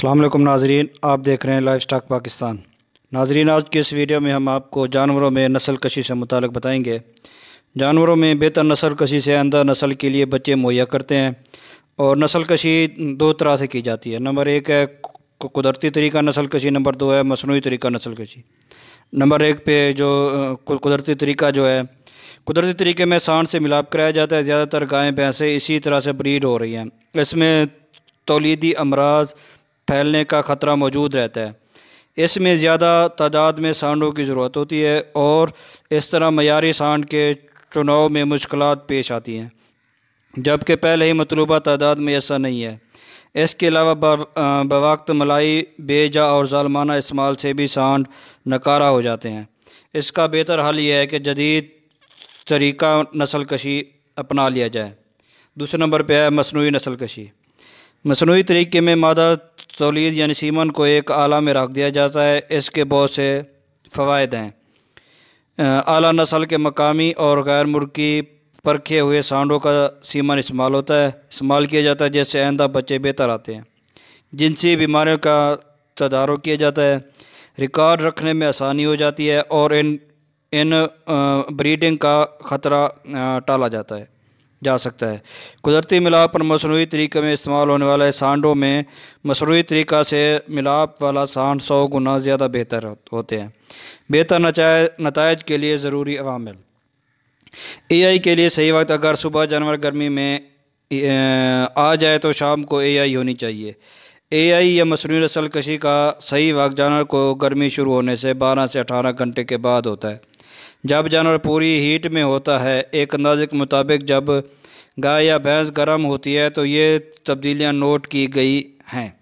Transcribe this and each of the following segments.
अल्लाम नाजरीन आप देख रहे हैं लाइफ स्टाक पाकिस्तान नाजरीन आज के इस वीडियो में हम आपको जानवरों में नस्ल कशी से मुतल बताएँगे जानवरों में बेहतर नस्ल कशी से आंदा नस्ल के लिए बच्चे मुहैया करते हैं और नस्ल कशी दो तरह से की जाती है नंबर एक है कुदरती तरीका नस्ल कशी नंबर दो है मसनू तरीका नस्ल कशी नंबर एक पे जो कुदरती तरीका जो है कुदरती तरीके में सांड से मिलाप कराया जाता है ज़्यादातर गायें भैंसें इसी तरह से ब्रीड हो रही हैं इसमें तोलीदी अमराज फैलने का ख़तरा मौजूद रहता है इसमें ज़्यादा तादाद में सांडों की ज़रूरत होती है और इस तरह मयारी सांड के चुनाव में मुश्किल पेश आती हैं जबकि पहले ही मतलूबा तादाद में ऐसा नहीं है इसके अलावा बवक्त मलाई बेजा और ालमाना इस्तेमाल से भी सांड नकारा हो जाते हैं इसका बेहतर हल यह है कि जदीद तरीका नस्ल कशी अपना लिया जाए दूसरे नंबर पर है मसनू नस्ल कशी मसनू तरीके में मादा तोलीद यानी सीमन को एक आला में रख दिया जाता है इसके बहुत से फ़वाद हैं आला नस्ल के मकामी और गैर मुल्की परखे हुए सांडों का सीमन इस्तेमाल होता है इस्तेमाल किया जाता है जिससे आंदा बच्चे बेहतर आते हैं जिनसी बीमारियों का तदारों किया जाता है रिकॉर्ड रखने में आसानी हो जाती है और इन इन ब्रीडिंग का ख़तरा टाला जाता है जा सकता है कुदरती मिलाप पर मसनू तरीक़े में इस्तेमाल होने वाले सांडों में मसनू तरीक़ा से मिलाप वाला सांड सौ गुना ज़्यादा बेहतर होते हैं बेहतर नतज के लिए ज़रूरी अवामिल ए आई के लिए सही वक्त अगर सुबह जानवर गर्मी में आ जाए तो शाम को ए आई होनी चाहिए ए आई या मसनू रसल कशी का सही वक्त जानवर को गर्मी शुरू होने से बारह से अठारह घंटे के बाद होता है जब जानवर पूरी हीट में होता है एक अंदाजे के मुताबिक जब गाय या भैंस गर्म होती है तो ये तब्दीलियाँ नोट की गई हैं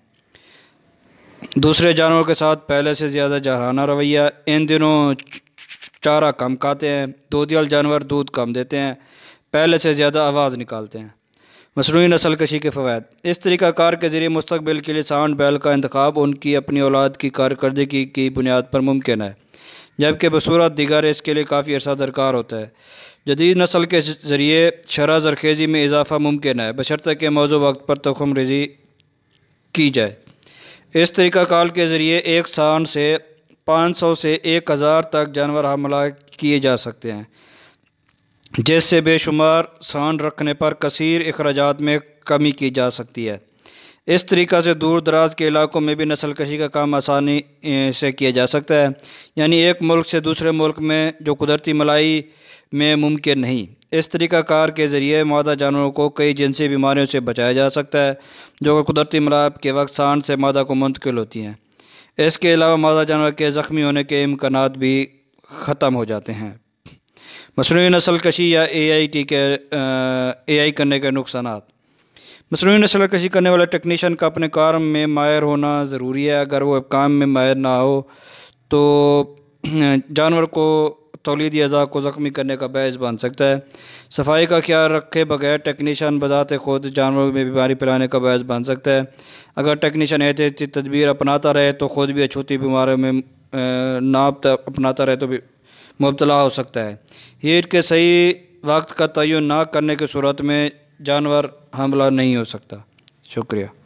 दूसरे जानवरों के साथ पहले से ज़्यादा जहराना रवैया इन दिनों चारा कम खाते हैं दूधियल जानवर दूध कम देते हैं पहले से ज़्यादा आवाज़ निकालते हैं मसनू नस्ल कशी के फवैद इस तरीक़ाकार के ज़रिए मुस्तबिल के लिए सांड बैल का इंतखब उनकी अपनी औलाद की कारकर्दगी की बुनियाद पर मुमकिन है जबकि बसूरत दिगर इसके लिए काफ़ी अर्सा दरकार होता है जदीद नस्ल के ज़रिए शरा जरखेज़ी में इजाफा मुमकिन है बशर्ते के मौजू वक्त पर तखम रेजी की जाए इस तरीक़ाकाल के ज़रिए एक सान से पाँच सौ से एक हज़ार तक जानवर हमला किए जा सकते हैं जिससे बेशुमार सान रखने पर कसर अखराज में कमी की जा सकती है इस तरीक़ा से दूर दराज के इलाकों में भी नस्ल कशी का काम आसानी से किया जा सकता है यानी एक मुल्क से दूसरे मुल्क में जो कुदरती मलाई में मुमकिन नहीं इस तरीक़ाकार के ज़रिए मादा जानवरों को कई जिनसी बीमारियों से बचाया जा सकता है जो कि कुदरती मलाप के वक्त सांड से मादा को मुंतकिल होती हैं इसके अलावा मादा जानवर के ज़ख्मी होने के इम्कान भी ख़त्म हो जाते हैं मसनू नसल कशी या ए आई टी के ए आई करने के नुकसान मसनू नस्ल कशी करने वाला टेक्नीशियन का अपने कार में मायर होना ज़रूरी है अगर वो काम में मायर ना हो तो जानवर को तोलीद अज़ा को ज़ख्मी करने का बहस बन सकता है सफाई का ख्याल रखे बगैर टेक्नीशियन बजाते खुद जानवरों में बीमारी फैलाने का बहस बन सकता है अगर टेक्नीशियन एहतियाती तदबीर अपनाता रहे तो ख़ुद भी अछूती बीमारियों में नाप अपनाता रहे तो भी मुबतला हो सकता है हीट के सही वक्त का तयन ना करने की सूरत में जानवर हमला नहीं हो सकता शुक्रिया